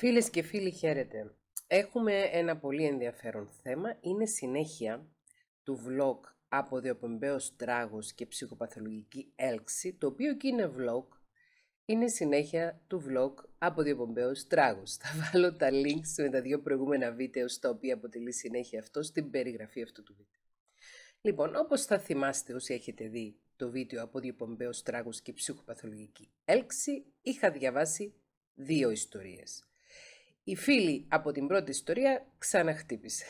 Φίλες και φίλοι χαίρετε. Έχουμε ένα πολύ ενδιαφέρον θέμα. Είναι συνέχεια του vlog από Διοπομπέως τράγος και ψυχοπαθολογική έλξη, το οποίο και είναι vlog, είναι συνέχεια του vlog από Διοπομπέως τράγος. Θα βάλω τα links με τα δύο προηγούμενα βίντεο στα οποία αποτελεί συνέχεια αυτό στην περιγραφή αυτού του βίντεο. Λοιπόν, όπως θα θυμάστε όσοι έχετε δει το βίντεο από Διοπομπέως τράγος και ψυχοπαθολογική έλξη, είχα διαβάσει δύο ιστορίες η φίλη από την πρώτη ιστορία ξαναχτύπησε.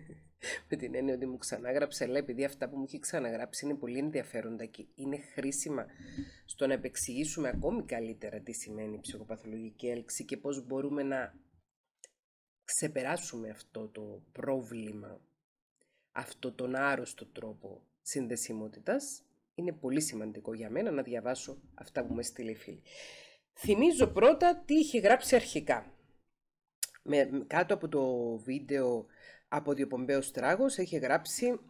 Με την έννοια ότι μου ξανάγραψε, αλλά επειδή αυτά που μου έχει ξαναγράψει είναι πολύ ενδιαφέροντα και είναι χρήσιμα στο να επεξηγήσουμε ακόμη καλύτερα τι σημαίνει ψυχοπαθολογική έλξη και πώς μπορούμε να ξεπεράσουμε αυτό το πρόβλημα, αυτό τον άρρωστο τρόπο συνδεσιμότητας, είναι πολύ σημαντικό για μένα να διαβάσω αυτά που με στείλει η φίλη. Θυμίζω πρώτα τι είχε γράψει αρχικά με, κάτω από το βίντεο από Διοπομπέος Τράγος έχει γράψει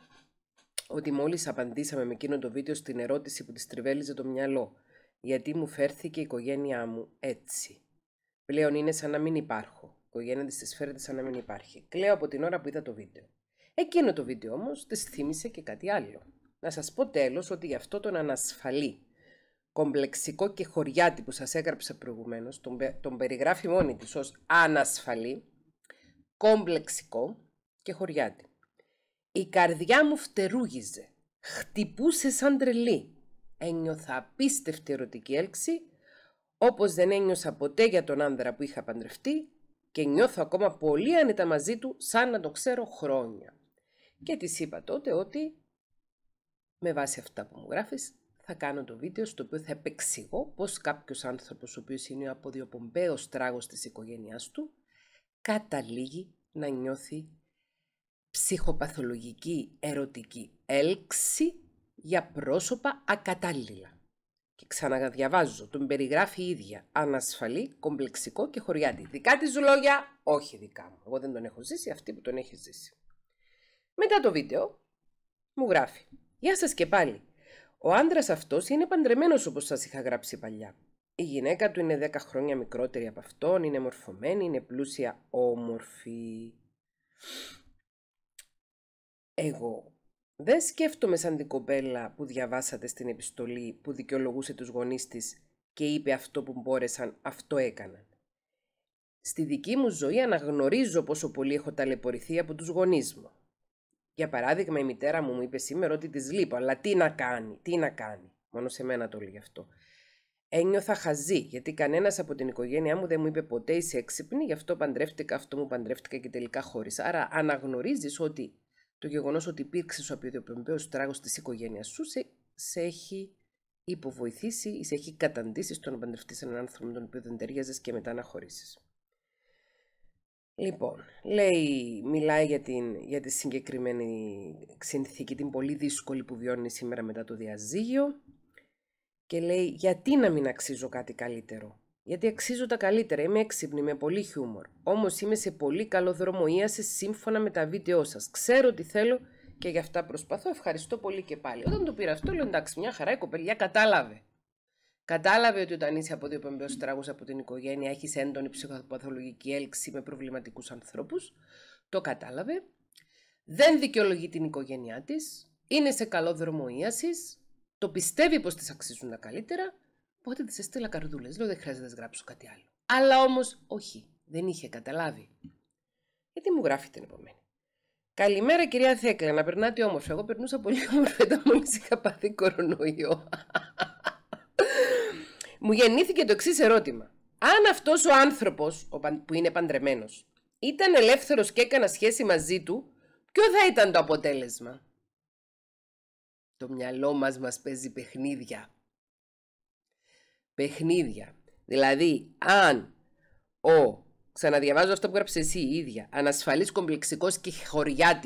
ότι μόλις απαντήσαμε με εκείνο το βίντεο στην ερώτηση που της τριβέλιζε το μυαλό γιατί μου φέρθηκε η οικογένειά μου έτσι. Πλέον είναι σαν να μην υπάρχω. Η οικογένεια της της φέρεται σαν να μην υπάρχει. Κλαίω από την ώρα που είδα το βίντεο. Εκείνο το βίντεο όμως της θύμισε και κάτι άλλο. Να σας πω τέλος ότι γι' αυτό τον ανασφαλεί κομπλεξικό και χωριάτη που σας έγραψα προηγουμένως, τον, τον περιγράφει μόνη της ως ανασφαλή, κομπλεξικό και χωριάτη. Η καρδιά μου φτερούγιζε, χτυπούσε σαν τρελή. Ένιωθα απίστευτη ερωτική έλξη, όπως δεν ένιωσα ποτέ για τον άνδρα που είχα παντρευτεί και νιώθω ακόμα πολύ άνετα μαζί του σαν να το ξέρω χρόνια. Και της είπα τότε ότι με βάση αυτά που μου γράφεις θα κάνω το βίντεο στο οποίο θα επεξηγώ πώς κάποιος άνθρωπος ο οποίος είναι ο αποδιοπομπαίος τράγος της οικογένειάς του καταλήγει να νιώθει ψυχοπαθολογική ερωτική έλξη για πρόσωπα ακατάλληλα. Και ξαναδιαβάζω, τον περιγράφει η ίδια. Ανασφαλή, κομπλεξικό και χωριάτη. Δικά της λόγια, όχι δικά μου. Εγώ δεν τον έχω ζήσει, αυτή που τον έχει ζήσει. Μετά το βίντεο, μου γράφει. Γεια σας και πάλι. Ο άντρας αυτός είναι παντρεμένος όπως σας είχα γράψει παλιά. Η γυναίκα του είναι 10 χρόνια μικρότερη από αυτόν, είναι μορφωμένη, είναι πλούσια, όμορφη. Εγώ δεν σκέφτομαι σαν την κοπέλα που διαβάσατε στην επιστολή που δικαιολογούσε τους γονείς της και είπε αυτό που μπόρεσαν, αυτό έκαναν. Στη δική μου ζωή αναγνωρίζω πόσο πολύ έχω ταλαιπωρηθεί από τους γονείς μου. Για παράδειγμα, η μητέρα μου μου είπε σήμερα ότι της λείπω, αλλά τι να κάνει, τι να κάνει. Μόνο σε μένα το λέει αυτό. Ένιωθα χαζή, γιατί κανένας από την οικογένειά μου δεν μου είπε ποτέ είσαι έξυπνη, γι' αυτό παντρεύτηκα, αυτό μου παντρεύτηκα και τελικά χώρισα. Άρα, αναγνωρίζεις ότι το γεγονός ότι υπήρξες ο απειοδοπεμπαίο τράγος της οικογένειας σου σε, σε έχει υποβοηθήσει ή σε έχει καταντήσει στο να παντρευτείς έναν άνθρωπο με τον οποίο δεν ταιριάζεις και μετά να χωρίσεις. Λοιπόν, λέει, μιλάει για, την, για τη συγκεκριμένη συνθήκη, την πολύ δύσκολη που βιώνει σήμερα μετά το διαζύγιο και λέει γιατί να μην αξίζω κάτι καλύτερο. Γιατί αξίζω τα καλύτερα, είμαι έξυπνη με πολύ χιούμορ. όμως είμαι σε πολύ καλό δρόμο ίασης σύμφωνα με τα βίντεό σας, Ξέρω τι θέλω και γι' αυτά προσπαθώ. Ευχαριστώ πολύ και πάλι. Όταν το πήρα αυτό, λέω εντάξει, μια χαρά η κοπελιά κατάλαβε. Κατάλαβε ότι όταν είσαι από δύο πέμπτο τράγους από την οικογένεια, έχεις έντονη ψυχοπαθολογική έλξη με προβληματικούς ανθρώπους. Το κατάλαβε. Δεν δικαιολογεί την οικογένειά της. Είναι σε καλό δρόμο ίασης. Το πιστεύει πως της αξίζουν τα καλύτερα. Οπότε της έστειλα καρδούλες. Λέω δεν χρειάζεται να γράψω κάτι άλλο. Αλλά όμως όχι, δεν είχε καταλάβει. Γιατί μου γράφει την επόμενη. Καλημέρα κυρία Θέκλα, να περνάτε όμορφα. Εγώ περνούσα πολύ όμορφα, ήταν μόλι είχα πάθει κορονοϊό μου γεννήθηκε το εξής ερώτημα. Αν αυτός ο άνθρωπος που είναι παντρεμένος ήταν ελεύθερος και έκανα σχέση μαζί του, ποιο θα ήταν το αποτέλεσμα. Το μυαλό μας μας παίζει παιχνίδια. Παιχνίδια. Δηλαδή, αν ο, ξαναδιαβάζω αυτό που έγραψες εσύ η ίδια, ανασφαλής κομπλεξικός και χωριά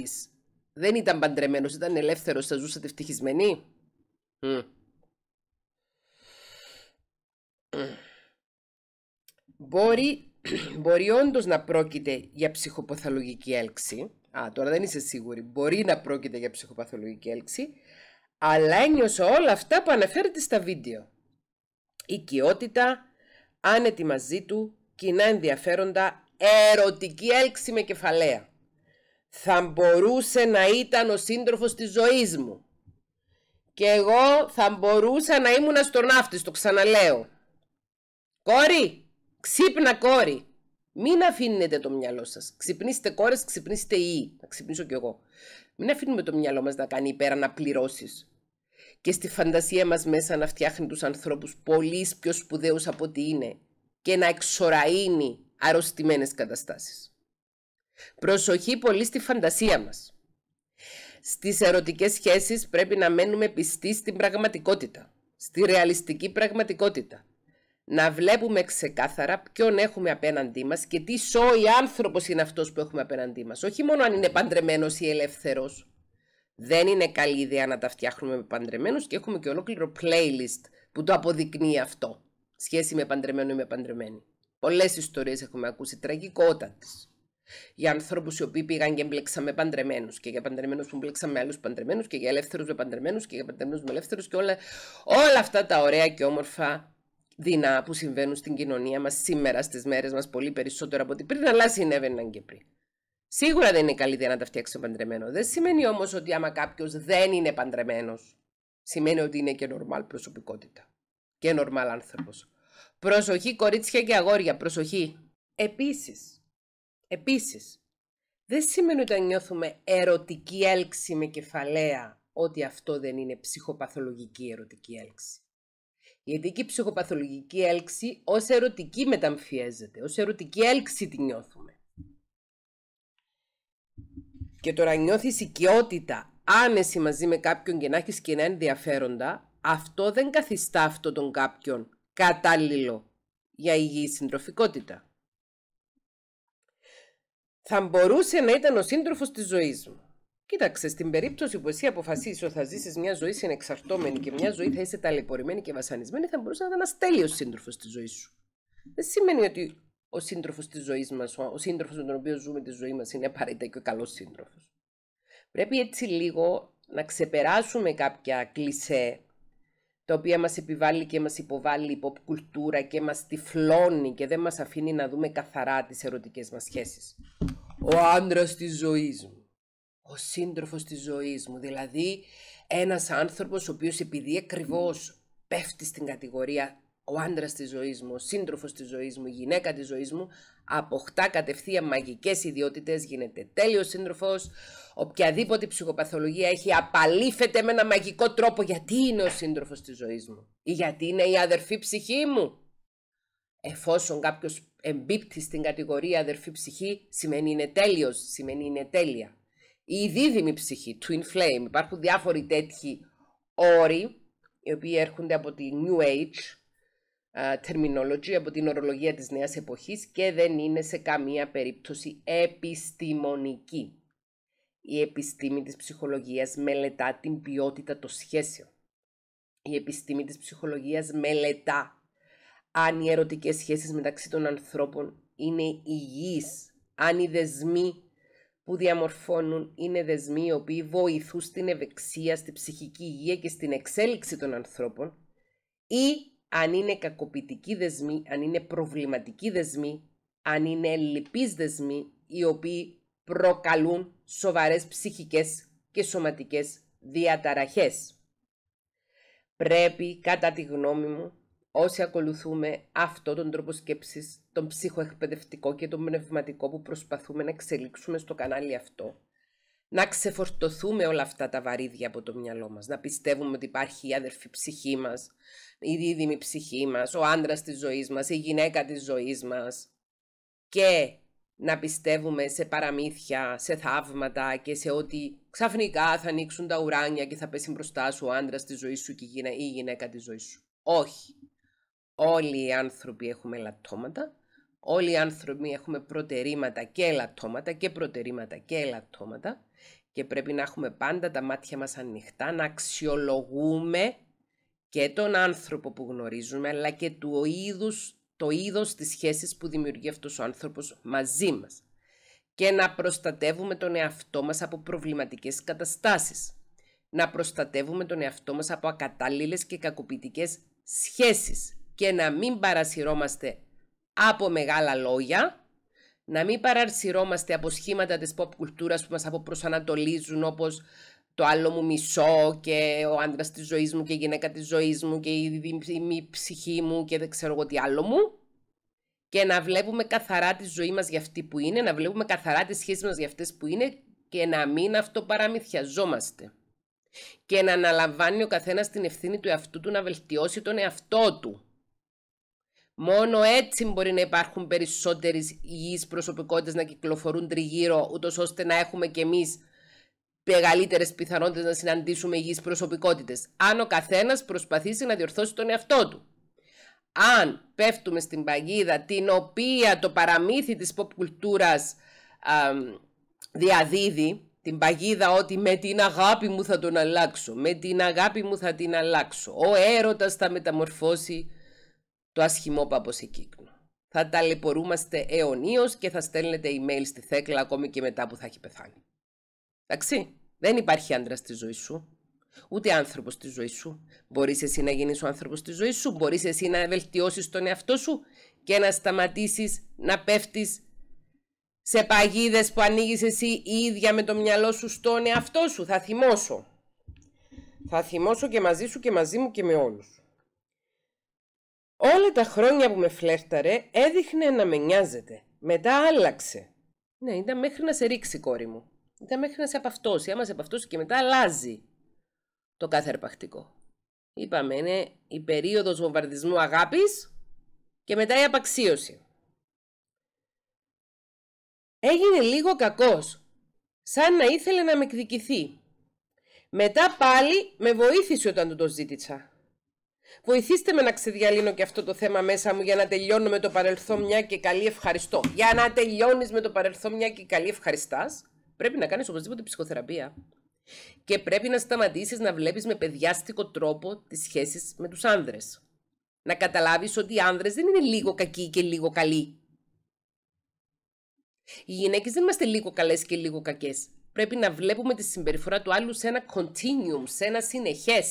δεν ήταν παντρεμένος, ήταν ελεύθερος θα ζούσατε ευτυχισμένοι. Mm. Μπορεί, μπορεί όντως να πρόκειται για ψυχοπαθολογική έλξη. Α, τώρα δεν είσαι σίγουρη. Μπορεί να πρόκειται για ψυχοπαθολογική έλξη. Αλλά ένιωσα όλα αυτά που αναφέρεται στα βίντεο. Οικειότητα, άνετη μαζί του, κοινά ενδιαφέροντα, ερωτική έλξη με κεφαλαία. Θα μπορούσε να ήταν ο σύντροφος της ζωής μου. Και εγώ θα μπορούσα να ήμουν στον το ξαναλέω. Κόρη, ξύπνα κόρη. Μην αφήνετε το μυαλό σας. Ξυπνήστε κόρες, ξυπνήστε ή. Να ξυπνήσω κι εγώ. Μην αφήνουμε το μυαλό μας να κάνει πέρα να πληρώσεις. Και στη φαντασία μας μέσα να φτιάχνει τους ανθρώπους πολύ πιο σπουδαίους από ό,τι είναι και να εξοραίνει αρρωστημένες καταστάσεις. Προσοχή πολύ στη φαντασία μας. Στις ερωτικές σχέσεις πρέπει να μένουμε πιστοί στην πραγματικότητα, στη ρεαλιστική πραγματικότητα να βλέπουμε ξεκάθαρα ποιον έχουμε απέναντί μας και τι σώοι άνθρωπος είναι αυτός που έχουμε απέναντί μας. Όχι μόνο αν είναι παντρεμένος ή ελεύθερος. Δεν είναι καλή ιδέα να τα φτιάχνουμε με παντρεμένους και έχουμε και ολόκληρο playlist που το αποδεικνύει αυτό. Σχέση με παντρεμένο ή με παντρεμένη. Πολλές ιστορίες έχουμε ακούσει, τραγικότατες. Για ανθρώπους οι οποίοι πήγαν και μπλέξαν με παντρεμένους, και για παντρεμένους που μπλέξαν με άλλους παντρεμένους, και για ελεύθερους με παντρεμένους, και για παντρεμένους με ελεύθερους, και όλα, όλα αυτά τα ωραία και όμορφα δεινά που συμβαίνουν στην κοινωνία μας σήμερα, στις μέρες μας, πολύ περισσότερο από ό,τι πριν, αλλά συνέβαιναν και πριν. Σίγουρα δεν είναι καλή ιδέα να τα φτιάξει παντρεμένος. Δεν σημαίνει όμως ότι άμα κάποιος δεν είναι παντρεμένος, σημαίνει ότι είναι και νορμάλ προσωπικότητα. Και νορμάλ άνθρωπος. Προσοχή, κορίτσια και αγόρια, προσοχή. Επίσης, επίσης, δεν σημαίνει ότι αν νιώθουμε ερωτική έλξη με κεφαλαία, ότι αυτό δεν είναι ψυχοπαθολογική ερωτική έλξη. Γιατί και η ψυχοπαθολογική έλξη ως ερωτική μεταμφιέζεται, ως ερωτική έλξη τη νιώθουμε. Και τώρα νιώθεις οικειότητα άνεση μαζί με κάποιον και να έχεις κοινά ενδιαφέροντα, αυτό δεν καθιστά αυτό τον κάποιον κατάλληλο για υγιή συντροφικότητα. Θα μπορούσε να ήταν ο σύντροφος της ζωής μου. Κοίταξε, στην περίπτωση που εσύ αποφασίσεις ότι θα ζήσεις μια ζωή συνεξαρτώμενη και μια ζωή θα είσαι ταλαιπωρημένη και βασανισμένη, θα μπορούσε να ήταν ένας τέλειος σύντροφος της ζωής σου. Δεν σημαίνει ότι ο σύντροφος της ζωής μας, ο σύντροφος με τον οποίο ζούμε τη ζωή μας, είναι απαραίτητα και ο καλός σύντροφος. Πρέπει έτσι λίγο να ξεπεράσουμε κάποια κλισέ τα οποία μας επιβάλλει και μας υποβάλλει η pop κουλτούρα και μας τυφλώνει και δεν μας αφήνει να δούμε καθαρά τις ερωτικές μας σχέσεις. Ο άντρας της ζωής μου ο σύντροφος της ζωής μου. Δηλαδή ένας άνθρωπος ο οποίος επειδή ακριβώς πέφτει στην κατηγορία ο άντρας της ζωής μου, ο σύντροφος της ζωής μου, η γυναίκα της ζωής μου, αποκτά κατευθείαν μαγικές ιδιότητες, γίνεται τέλειος σύντροφος. Οποιαδήποτε ψυχοπαθολογία έχει, απαλήφεται με ένα μαγικό τρόπο γιατί είναι ο σύντροφος της ζωής μου ή γιατί είναι η αδερφή ψυχή μου. Εφόσον κάποιος εμπίπτει στην κατηγορία αδερφή ψυχή, σημαίνει είναι τέλειος, σημαίνει είναι τέλεια η δίδυμη ψυχή, twin flame. Υπάρχουν διάφοροι τέτοιοι όροι, οι οποίοι έρχονται από τη New Age terminology, από την ορολογία της νέας εποχής και δεν είναι σε καμία περίπτωση επιστημονική. Η επιστήμη της ψυχολογίας μελετά την ποιότητα των σχέσεων. Η επιστήμη της ψυχολογίας μελετά αν οι ερωτικές σχέσεις μεταξύ των ανθρώπων είναι υγιείς, αν οι δεσμοί που διαμορφώνουν είναι δεσμοί οι οποίοι βοηθούν στην ευεξία, στη ψυχική υγεία και στην εξέλιξη των ανθρώπων ή αν είναι κακοποιητικοί δεσμοί, αν είναι προβληματικοί δεσμοί, αν είναι λυπείς δεσμοί οι οποίοι προκαλούν σοβαρές ψυχικές και σωματικές διαταραχές. Πρέπει, κατά τη γνώμη μου, όσοι ακολουθούμε αυτό τον τρόπο σκέψης, τον ψυχοεκπαιδευτικό και τον πνευματικό που προσπαθούμε να εξελίξουμε στο κανάλι αυτό. Να ξεφορτωθούμε όλα αυτά τα βαρύδια από το μυαλό μας. να πιστεύουμε ότι υπάρχει η άδερφη ψυχή μας, η δίδυμη ψυχή μας, ο άντρας της ζωής μας, η γυναίκα της ζωής μας. και να πιστεύουμε σε παραμύθια, σε θαύματα και σε ότι ξαφνικά θα ανοίξουν τα ουράνια και θα πέσει μπροστά σου ο άντρας της ζωής σου και η γυναίκα της ζωής σου. Όχι. Όλοι οι άνθρωποι έχουμε λαττώματα, όλοι οι άνθρωποι έχουμε προτερήματα και λαττώματα και προτερήματα και λαττώματα και πρέπει να έχουμε πάντα τα μάτια μας ανοιχτά, να αξιολογούμε και τον άνθρωπο που γνωρίζουμε, αλλά και του είδους, το είδος της σχέσης που δημιουργεί αυτός ο άνθρωπος μαζί μας. Και να προστατεύουμε τον εαυτό μας από προβληματικές καταστάσεις. Να προστατεύουμε τον εαυτό μας από ακατάλληλες και κακοποιητικές σχέσεις και να μην παρασυρώμαστε από μεγάλα λόγια, να μην παρασυρώμαστε από σχήματα της pop κουλτούρας που μας αποπροσανατολίζουν όπως το άλλο μου μισό και ο άντρας της ζωής μου και η γυναίκα της ζωής μου και η ψυχή μου και δεν ξέρω εγώ τι άλλο μου. Και να βλέπουμε καθαρά τη ζωή μας για αυτή που είναι, να βλέπουμε καθαρά τις σχέσεις μας για αυτές που είναι και να μην αυτοπαραμυθιαζόμαστε. Και να αναλαμβάνει ο καθένας την ευθύνη του εαυτού του να βελτιώσει τον εαυτό του. Μόνο έτσι μπορεί να υπάρχουν περισσότερες υγιείς προσωπικότητες να κυκλοφορούν τριγύρω, ούτως ώστε να έχουμε κι εμείς μεγαλύτερες πιθανότητες να συναντήσουμε υγιείς προσωπικότητες. Αν ο καθένας προσπαθήσει να διορθώσει τον εαυτό του. Αν πέφτουμε στην παγίδα την οποία το παραμύθι της pop κουλτούρας διαδίδει, την παγίδα ότι με την αγάπη μου θα τον αλλάξω, με την αγάπη μου θα την αλλάξω, ο έρωτας θα μεταμορφώσει το άσχημό παποσικύκνο. Θα ταλαιπωρούμαστε αιωνίως και θα στέλνετε email στη Θέκλα ακόμη και μετά που θα έχει πεθάνει. Εντάξει, δεν υπάρχει άντρα στη ζωή σου. Ούτε άνθρωπος στη ζωή σου. Μπορείς εσύ να γίνεις ο άνθρωπος στη ζωή σου, μπορείς εσύ να βελτιώσεις τον εαυτό σου και να σταματήσεις να πέφτεις σε παγίδες που ανοίγεις εσύ η ίδια με το μυαλό σου στον εαυτό σου. Θα θυμώσω. Θα θυμώσω και μαζί σου και μαζί μου και με όλους. Όλα τα χρόνια που με φλέρταρε έδειχνε να με νοιάζεται. Μετά άλλαξε. Ναι, ήταν μέχρι να σε ρίξει, κόρη μου. Ήταν μέχρι να σε απαυτώσει. Άμα σε απαυτώσει και μετά αλλάζει το κάθε αρπακτικό. Είπαμε, είναι η περίοδος βομβαρδισμού αγάπης και μετά η απαξίωση. Έγινε λίγο κακός, σαν να ήθελε να με εκδικηθεί. Μετά πάλι με βοήθησε όταν του το ζήτησα. Βοηθήστε με να ξεδιαλύνω και αυτό το θέμα μέσα μου για να τελειώνω με το παρελθόν μια και καλή ευχαριστώ. Για να τελειώνεις με το παρελθόν μια και καλή ευχαριστάς, πρέπει να κάνεις οπωσδήποτε ψυχοθεραπεία. Και πρέπει να σταματήσεις να βλέπεις με παιδιάστικο τρόπο τις σχέσεις με τους άνδρες. Να καταλάβεις ότι οι άνδρες δεν είναι λίγο κακοί και λίγο καλοί. Οι γυναίκες δεν είμαστε λίγο καλές και λίγο κακές. Πρέπει να βλέπουμε τη συμπεριφορά του άλλου σε ένα continuum, σε ένα συνεχές.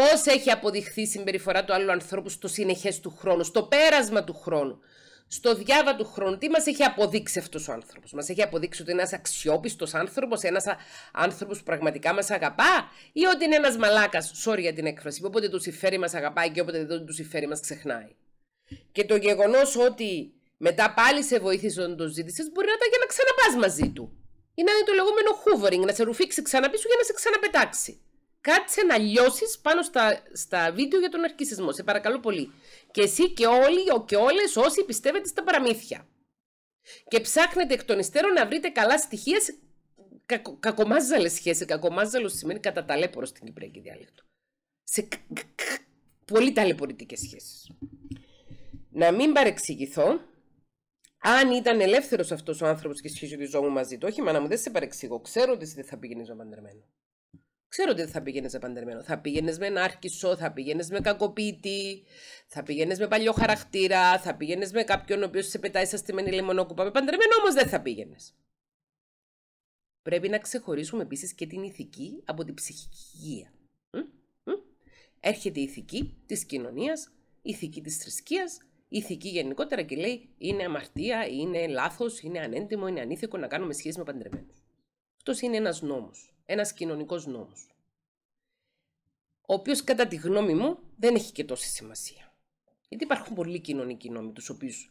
Πώς έχει αποδειχθεί η συμπεριφορά του άλλου ανθρώπου στο συνεχές του χρόνου, στο πέρασμα του χρόνου, στο διάβα του χρόνου. Τι μας έχει αποδείξει αυτός ο άνθρωπος, Μας έχει αποδείξει ότι είναι ένας αξιόπιστος άνθρωπος, ένας άνθρωπος που πραγματικά μας αγαπά, ή ότι είναι ένας μαλάκας, sorry για την έκφραση, που όποτε του συμφέρει μας αγαπάει και όποτε δεν του συμφέρει μας ξεχνάει. Και το γεγονός ότι μετά πάλι σε βοήθησε όταν το ζήτησες, μπορεί να ήταν για να ξαναπάς μαζί του. είναι το λεγόμενο hovering, να σε ρουφήξει πίσω για να σε ξαναπετάξει. Κάτσε να λιώσεις πάνω στα, στα βίντεο για τον αρκισισμό, σε παρακαλώ πολύ. Και εσύ και όλοι και όλες όσοι πιστεύετε στα παραμύθια. Και ψάχνετε εκ των υστέρων να βρείτε καλά στοιχεία σε κακο, κακομάζαλες σχέσεις. Κακομάζαλος σημαίνει καταταλέπορο στην Κυπριακή διάλεκτο. Σε κ, κ, κ, πολύ ταλαιπωρητικές σχέσεις. Να μην παρεξηγηθώ, αν ήταν ελεύθερος αυτός ο άνθρωπος και σχετιζόμουν μαζί του, όχι να μου δεν σε παρεξηγώ, ξέρω ότι δεν θα πήγαινες ζωμαντρεμένο. Ξέρω ότι δεν θα πήγαινες σε παντρεμένο. Θα πήγαινες με ένα θα πήγαινες με κακοπίτη, θα πήγαινες με παλιό χαρακτήρα, θα πήγαινες με κάποιον ο οποίος σε πετάει σε στημένη λεμονόκουπα. Με παντρεμένο όμως δεν θα πήγαινες. Πρέπει να ξεχωρίσουμε επίσης και την ηθική από την ψυχική υγεία. Έρχεται η ηθική της κοινωνίας, η ηθική της θρησκείας, η ηθική γενικότερα και λέει είναι αμαρτία, είναι λάθος, είναι ανέντιμο, είναι ανήθικο να κάνουμε σχέση με παντρεμένους. Αυτός είναι ένας νόμος ένας κοινωνικός νόμος, ο οποίος κατά τη γνώμη μου δεν έχει και τόση σημασία. Γιατί υπάρχουν πολλοί κοινωνικοί νόμοι, τους οποίους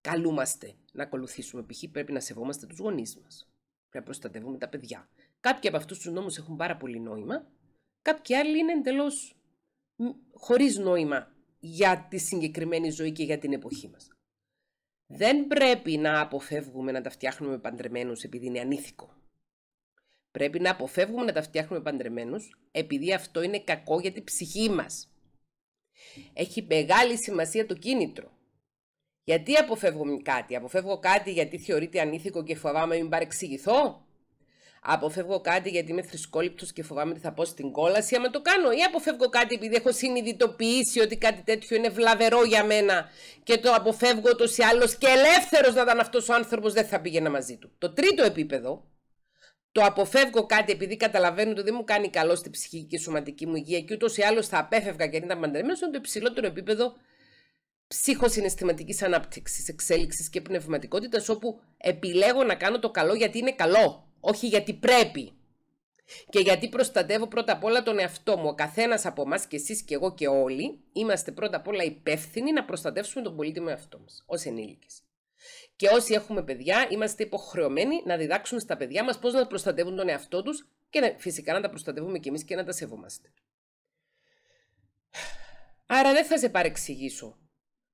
καλούμαστε να ακολουθήσουμε. Π.χ. πρέπει να σεβόμαστε τους γονείς μας, πρέπει να προστατεύουμε τα παιδιά. Κάποιοι από αυτούς τους νόμους έχουν πάρα πολύ νόημα, κάποιοι άλλοι είναι εντελώς χωρίς νόημα για τη συγκεκριμένη ζωή και για την εποχή μας. Δεν πρέπει να αποφεύγουμε να τα φτιάχνουμε παντρεμένους επειδή είναι ανήθικο. Πρέπει να αποφεύγουμε να τα φτιάχνουμε παντρεμένους, επειδή αυτό είναι κακό για την ψυχή μας. Έχει μεγάλη σημασία το κίνητρο. Γιατί αποφεύγω κάτι. Αποφεύγω κάτι γιατί θεωρείται ανήθικο και φοβάμαι μην παρεξηγηθώ. Αποφεύγω κάτι γιατί είμαι θρησκόληπτος και φοβάμαι ότι θα πω στην κόλαση άμα το κάνω. Ή αποφεύγω κάτι επειδή έχω συνειδητοποιήσει ότι κάτι τέτοιο είναι βλαβερό για μένα και το αποφεύγω ούτως ή άλλως και ελεύθερος να ήταν αυτός ο άνθρωπος δεν θα πήγαινα μαζί του. Το τρίτο επίπεδο το αποφεύγω κάτι επειδή καταλαβαίνω ότι δεν μου κάνει καλό στη ψυχική και σωματική μου υγεία και ούτως ή άλλως θα απέφευγα και αν ήταν παντρεμένος, είναι το υψηλότερο επίπεδο ψυχοσυναισθηματικής ανάπτυξης, εξέλιξης και πνευματικότητας, όπου επιλέγω να κάνω το καλό γιατί είναι καλό, όχι γιατί πρέπει. Και γιατί προστατεύω πρώτα απ' όλα τον εαυτό μου. Ο καθένας από εμάς και εσείς και εγώ και όλοι είμαστε πρώτα απ' όλα υπεύθυνοι να προστατεύσουμε τον πολύτιμο εαυτό μας ως ενήλικες. Και όσοι έχουμε παιδιά, είμαστε υποχρεωμένοι να διδάξουμε στα παιδιά μας πώς να προστατεύουν τον εαυτό τους και φυσικά να τα προστατεύουμε κι εμείς και να τα σεβόμαστε. Άρα δεν θα σε παρεξηγήσω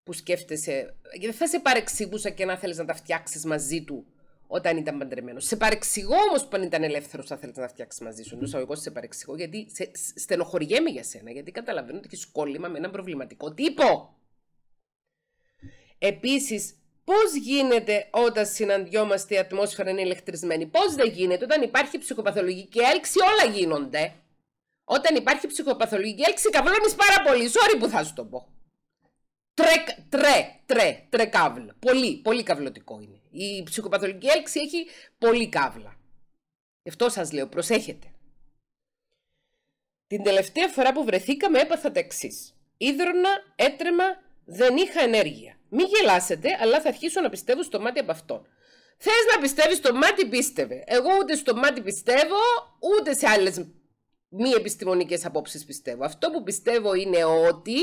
που σκέφτεσαι, δεν θα σε παρεξηγούσα και να θέλεις να τα φτιάξεις μαζί του όταν ήταν παντρεμένος. Σε παρεξηγώ όμως που αν ήταν ελεύθερος, θα θέλεις να φτιάξεις μαζί σου. Εντό εγώ σε παρεξηγώ, γιατί σε, στενοχωριέμαι για σένα, γιατί καταλαβαίνω ότι έχεις κόλλημα με έναν προβληματικό τύπο. Επίσης, Πώς γίνεται όταν συναντιόμαστε η ατμόσφαιρα είναι ηλεκτρισμένη. Πώς δεν γίνεται όταν υπάρχει ψυχοπαθολογική έλξη όλα γίνονται. Όταν υπάρχει ψυχοπαθολογική έλξη καβλώνεις πάρα πολύ. Sorry που θα σου το πω. Τρε, τρε, τρε, τρε Πολύ, πολύ καβλωτικό είναι. Η ψυχοπαθολογική έλξη έχει πολύ καύλα. Γι' αυτό σας λέω, προσέχετε. Την τελευταία φορά που βρεθήκαμε έπαθα τα εξής. Ήδρωνα, έτρεμα, δεν είχα ενέργεια. Μη γελάσετε, αλλά θα αρχίσω να πιστεύω στο μάτι από αυτόν. Θες να πιστεύεις στο μάτι, πίστευε. Εγώ ούτε στο μάτι πιστεύω, ούτε σε άλλες μη επιστημονικές απόψεις πιστεύω. Αυτό που πιστεύω είναι ότι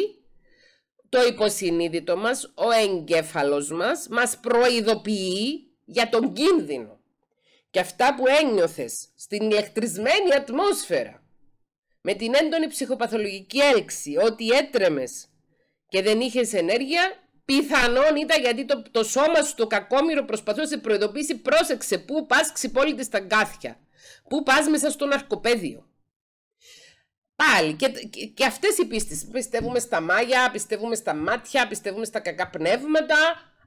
το υποσυνείδητο μας, ο εγκέφαλος μας, μας προειδοποιεί για τον κίνδυνο. Και αυτά που ένιωθες στην ηλεκτρισμένη ατμόσφαιρα, με την έντονη ψυχοπαθολογική έλξη, ότι έτρεμες και δεν είχες ενέργεια, Πιθανόν ήταν γιατί το, το σώμα σου το κακόμοιρο προσπαθούσε να προειδοποιήσει πρόσεξε πού πας ξυπόλυτη στα γκάθια, πού πας μέσα στο ναρκοπέδιο. Πάλι και, και, αυτές οι πίστες, πιστεύουμε στα μάγια, πιστεύουμε στα μάτια, πιστεύουμε στα κακά πνεύματα,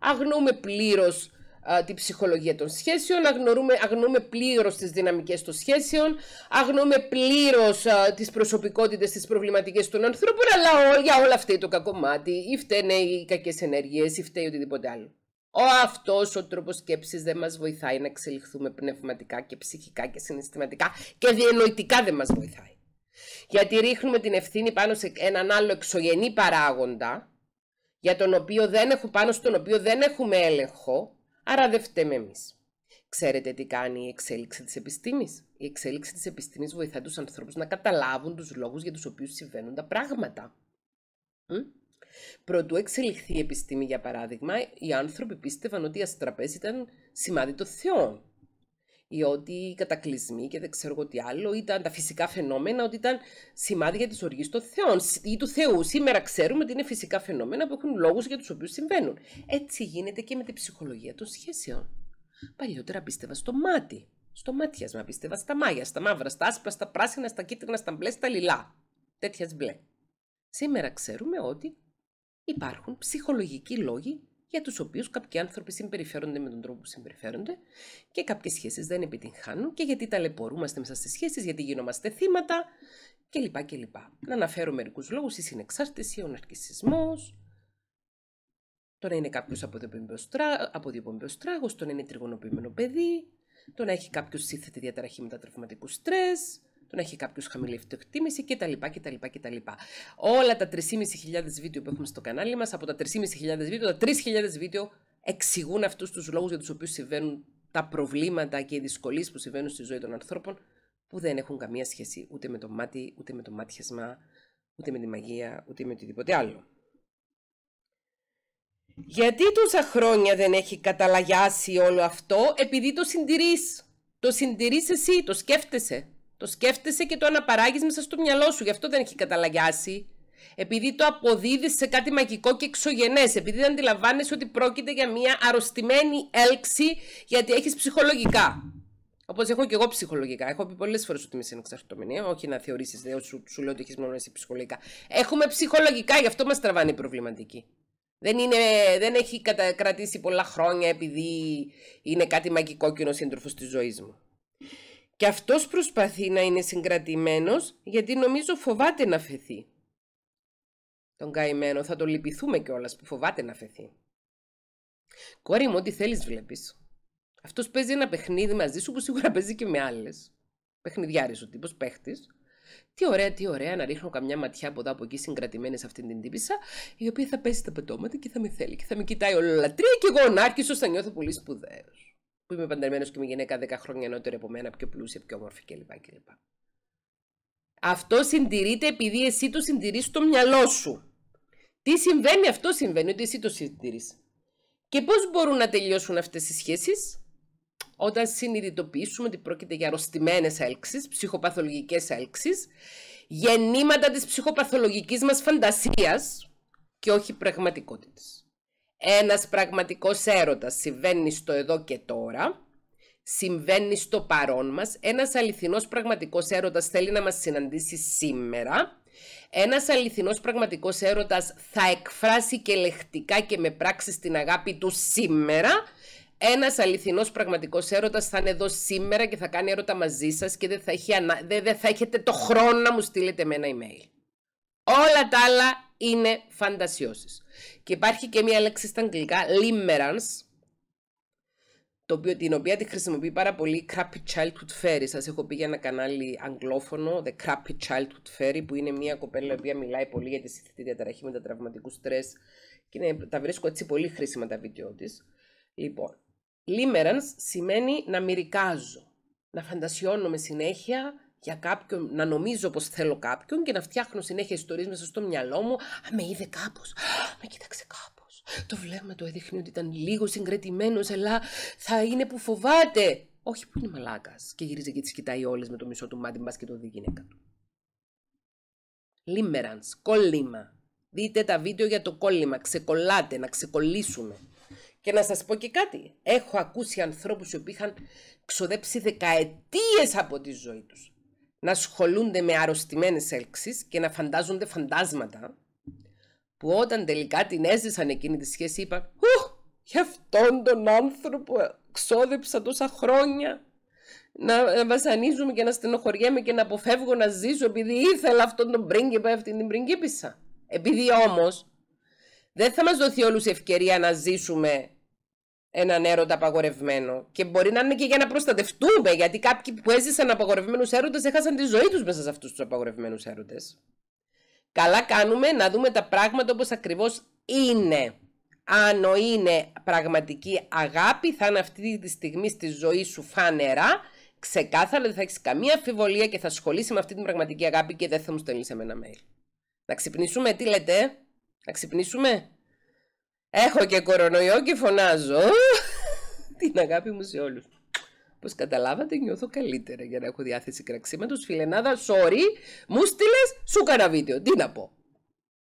αγνοούμε πλήρως α, την ψυχολογία των σχέσεων, αγνοούμε, αγνοούμε πλήρως τις δυναμικές των σχέσεων, αγνοούμε πλήρως τι τις προσωπικότητες, τις προβληματικές των ανθρώπων, αλλά ό, για όλα αυτά το κακό μάτι, ή φταίνε οι κακές ενέργειες, ή φταίει οτιδήποτε άλλο. Ο αυτός ο τρόπος σκέψης δεν μας βοηθάει να εξελιχθούμε πνευματικά και ψυχικά και συναισθηματικά και διανοητικά δεν μας βοηθάει. Γιατί ρίχνουμε την ευθύνη πάνω σε έναν άλλο εξωγενή παράγοντα, για τον οποίο δεν πάνω στον οποίο δεν έχουμε έλεγχο Άρα δεν φταίμε εμείς. Ξέρετε τι κάνει η εξέλιξη της επιστήμης. Η εξέλιξη της επιστήμης βοηθά τους ανθρώπους να καταλάβουν τους λόγους για τους οποίους συμβαίνουν τα πράγματα. Προτού εξελιχθεί η επιστήμη, για παράδειγμα, οι άνθρωποι πίστευαν ότι η αστραπέζη ήταν σημάδι των θεών ή ότι οι κατακλυσμοί και δεν ξέρω εγώ τι άλλο ήταν τα φυσικά φαινόμενα, ότι ήταν σημάδια της οργής των Θεών ή του Θεού. Σήμερα ξέρουμε ότι είναι φυσικά φαινόμενα που έχουν λόγους για τους οποίους συμβαίνουν. Έτσι γίνεται και με την ψυχολογία των σχέσεων. Παλιότερα πίστευα στο μάτι, στο μάτιασμα, πίστευα στα μάγια, στα μαύρα, στα άσπρα, στα πράσινα, στα κίτρινα, στα μπλε, στα λιλά. Τέτοιας μπλε. Σήμερα ξέρουμε ότι υπάρχουν ψυχολογικοί λόγοι για τους οποίους κάποιοι άνθρωποι συμπεριφέρονται με τον τρόπο που συμπεριφέρονται και κάποιες σχέσεις δεν επιτυγχάνουν και γιατί ταλαιπωρούμαστε μέσα στις σχέσεις, γιατί γινόμαστε θύματα κλπ. Να αναφέρω μερικούς λόγους, η συνεξάρτηση, ο ναρκισμό, το να είναι κάποιος αποδιοπομπέο τράγο, το να είναι τριγωνοποιημένο παιδί, το να έχει κάποιος σύνθετη διαταραχή μετατραυματικού στρες, να έχει κάποιος χαμηλή ευτοκτήμηση κτλ, κτλ, κτλ. Όλα τα 3.500 βίντεο που έχουμε στο κανάλι μας, από τα 3.500 βίντεο, τα 3.000 βίντεο εξηγούν αυτούς τους λόγους για τους οποίους συμβαίνουν τα προβλήματα και οι δυσκολίες που συμβαίνουν στη ζωή των ανθρώπων που δεν έχουν καμία σχέση ούτε με το μάτι, ούτε με το μάτιασμα, ούτε με τη μαγεία, ούτε με οτιδήποτε άλλο. Γιατί τόσα χρόνια δεν έχει καταλαγιάσει όλο αυτό, επειδή το συντηρείς. Το συντηρείς εσύ, το σκέφτεσαι. Το σκέφτεσαι και το αναπαράγεις μέσα στο μυαλό σου, γι' αυτό δεν έχει καταλαγιάσει. Επειδή το αποδίδεις σε κάτι μαγικό και εξωγενές. επειδή δεν αντιλαμβάνεσαι ότι πρόκειται για μια αρρωστημένη έλξη γιατί έχεις ψυχολογικά. Όπως έχω και εγώ ψυχολογικά. Έχω πει πολλές φορές ότι είμαι συνεξαρτημένη. Όχι να θεωρήσεις, δεν σου, σου λέω ότι έχεις μόνο εσύ ψυχολογικά. Έχουμε ψυχολογικά, γι' αυτό μας τραβάνει η προβληματική. Δεν, είναι, δεν έχει κρατήσει πολλά χρόνια επειδή είναι κάτι μαγικό και ο σύντροφος της ζωής μου. Και αυτός προσπαθεί να είναι συγκρατημένος γιατί νομίζω φοβάται να φεθεί. Τον καημένο θα τον λυπηθούμε κιόλας που φοβάται να φεθεί. Κόρη μου, ό,τι θέλεις βλέπεις. Αυτός παίζει ένα παιχνίδι μαζί σου που σίγουρα παίζει και με άλλες. Παιχνιδιάρης ο τύπος, παίχτης. Τι ωραία, τι ωραία να ρίχνω καμιά ματιά από εδώ από εκεί συγκρατημένη σε αυτήν την τύπησα, η οποία θα πέσει τα πετώματα και θα με θέλει και θα με κοιτάει όλα τρία και εγώ να άρχισω θα νιώθω πολύ σπουδαίος που είμαι παντρεμένος και με γυναίκα 10 χρόνια ενώτερη από μένα, πιο πλούσια, πιο όμορφη κλπ. Αυτό συντηρείται επειδή εσύ το συντηρείς στο μυαλό σου. Τι συμβαίνει, αυτό συμβαίνει, ότι εσύ το συντηρείς. Και πώς μπορούν να τελειώσουν αυτές οι σχέσεις, όταν συνειδητοποιήσουμε ότι πρόκειται για αρρωστημένες έλξεις, ψυχοπαθολογικές έλξεις, γεννήματα της ψυχοπαθολογικής μας φαντασίας και όχι πραγματικότητα. Ένας πραγματικός έρωτας συμβαίνει στο εδώ και τώρα, συμβαίνει στο παρόν μας. Ένας αληθινός πραγματικός έρωτας θέλει να μας συναντήσει σήμερα. Ένας αληθινός πραγματικός έρωτας θα εκφράσει και λεχτικά και με πράξεις την αγάπη του σήμερα. Ένας αληθινός πραγματικός έρωτας θα είναι εδώ σήμερα και θα κάνει έρωτα μαζί σας και δεν θα, δεν θα έχετε το χρόνο να μου στείλετε με ένα email. Όλα τα άλλα είναι φαντασιώσεις. Και υπάρχει και μία λέξη στα αγγλικά, Limerance, το την οποία τη χρησιμοποιεί πάρα πολύ η Crappy Childhood Fairy. Σας έχω πει για ένα κανάλι αγγλόφωνο, The Crappy Childhood Fairy, που είναι μια κοπέλα που οποία μιλάει πολύ για τη συνθήκη διαταραχή με τα τραυματικούς στρες και είναι, τα βρίσκω έτσι πολύ χρήσιμα τα βίντεο της. Λοιπόν, limerance σημαίνει να μυρικάζω, να με συνέχεια, για κάποιον, να νομίζω πως θέλω κάποιον και να φτιάχνω συνέχεια ιστορίες μέσα στο μυαλό μου. Α, με είδε κάπως. Α, με κοίταξε κάπως. Το βλέπουμε, το έδειχνει ότι ήταν λίγο συγκρετημένος, αλλά θα είναι που φοβάται. Όχι που είναι μαλάκας. Και γυρίζει και τις κοιτάει όλες με το μισό του μάτι μα και το δει γυναίκα του. Λίμερανς, κόλλημα. Δείτε τα βίντεο για το κόλλημα. Ξεκολλάτε, να ξεκολλήσουμε. Και να σας πω και κάτι. Έχω ακούσει ανθρώπους οι οποίοι είχαν ξοδέψει δεκαετίες από τη ζωή τους να ασχολούνται με αρρωστημένες έλξεις και να φαντάζονται φαντάσματα που όταν τελικά την έζησαν εκείνη τη σχέση είπαν «Ουχ! γι' αυτόν τον άνθρωπο ξόδεψα τόσα χρόνια να, να βασανίζομαι και να στενοχωριέμαι και να αποφεύγω να ζήσω επειδή ήθελα αυτόν τον πρίγκιπα, αυτήν την πριγκίπισσα». Επειδή όμως δεν θα μας δοθεί όλους ευκαιρία να ζήσουμε έναν έρωτα απαγορευμένο. Και μπορεί να είναι και για να προστατευτούμε, γιατί κάποιοι που έζησαν απαγορευμένους έρωτες έχασαν τη ζωή τους μέσα σε αυτούς τους απαγορευμένους έρωτες. Καλά κάνουμε να δούμε τα πράγματα όπως ακριβώς είναι. Αν είναι πραγματική αγάπη, θα είναι αυτή τη στιγμή στη ζωή σου φανερά, ξεκάθαρα, δεν θα έχεις καμία αφιβολία και θα ασχολείσαι με αυτή την πραγματική αγάπη και δεν θα μου στέλνεις ένα mail. Να ξυπνήσουμε, τι λέτε, ε? να ξυπνήσουμε. Έχω και κορονοϊό και φωνάζω. Την αγάπη μου σε όλους. πως καταλάβατε νιώθω καλύτερα για να έχω διάθεση κραξίματος. Φιλενάδα, sorry, μου στείλες, σου κάνα βίντεο. Τι να πω.